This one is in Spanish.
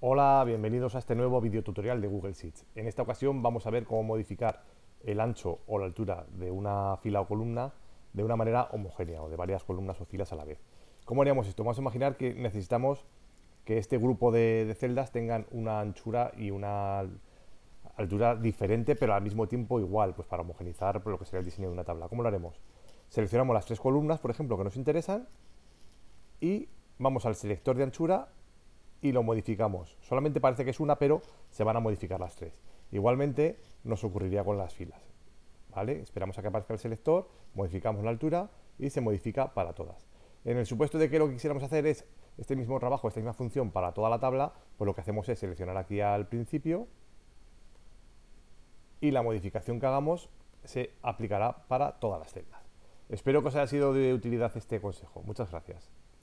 Hola, bienvenidos a este nuevo videotutorial de Google Sheets. En esta ocasión vamos a ver cómo modificar el ancho o la altura de una fila o columna de una manera homogénea o de varias columnas o filas a la vez. ¿Cómo haríamos esto? Vamos a imaginar que necesitamos que este grupo de, celdas tengan una anchura y una altura diferente pero al mismo tiempo igual, pues para homogenizar lo que sería el diseño de una tabla. ¿Cómo lo haremos? Seleccionamos las tres columnas, por ejemplo, que nos interesan y vamos al selector de anchura y lo modificamos. Solamente parece que es una, pero se van a modificar las tres. Igualmente nos ocurriría con las filas. ¿vale? Esperamos a que aparezca el selector, modificamos la altura y se modifica para todas. En el supuesto de que lo que quisiéramos hacer es este mismo trabajo, esta misma función para toda la tabla, pues lo que hacemos es seleccionar aquí al principio y la modificación que hagamos se aplicará para todas las celdas. Espero que os haya sido de utilidad este consejo. Muchas gracias.